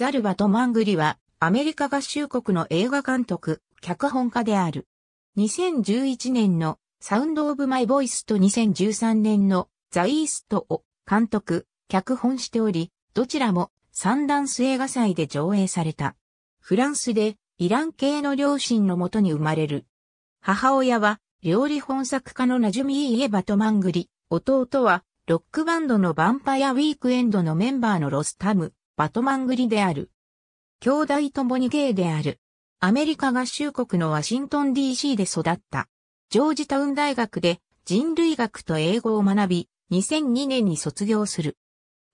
ザルバとマングリは、アメリカ合衆国の映画監督、脚本家である。2011年のサウンドオブマイボイスと2013年のザ・イーストを監督、脚本しており、どちらもサンダンス映画祭で上映された。フランスでイラン系の両親のもとに生まれる。母親は料理本作家のナジュミー・エバとマングリ、弟はロックバンドのヴァンパイア・ウィークエンドのメンバーのロスタム、バトマングリである。兄弟ともにゲイである。アメリカ合衆国のワシントン DC で育った。ジョージタウン大学で人類学と英語を学び、2002年に卒業する。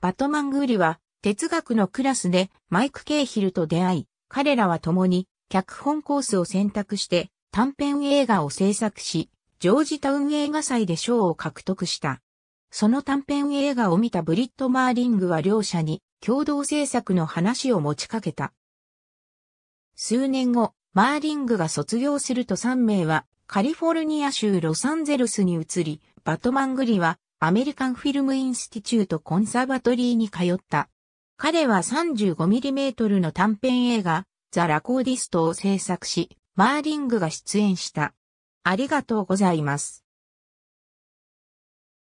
バトマングリは哲学のクラスでマイク・ケイヒルと出会い、彼らは共に脚本コースを選択して短編映画を制作し、ジョージタウン映画祭で賞を獲得した。その短編映画を見たブリット・マーリングは両者に共同制作の話を持ちかけた。数年後、マーリングが卒業すると3名はカリフォルニア州ロサンゼルスに移り、バトマングリはアメリカンフィルムインスティチュートコンサバトリーに通った。彼は 35mm の短編映画、ザ・ラコーディストを制作し、マーリングが出演した。ありがとうございます。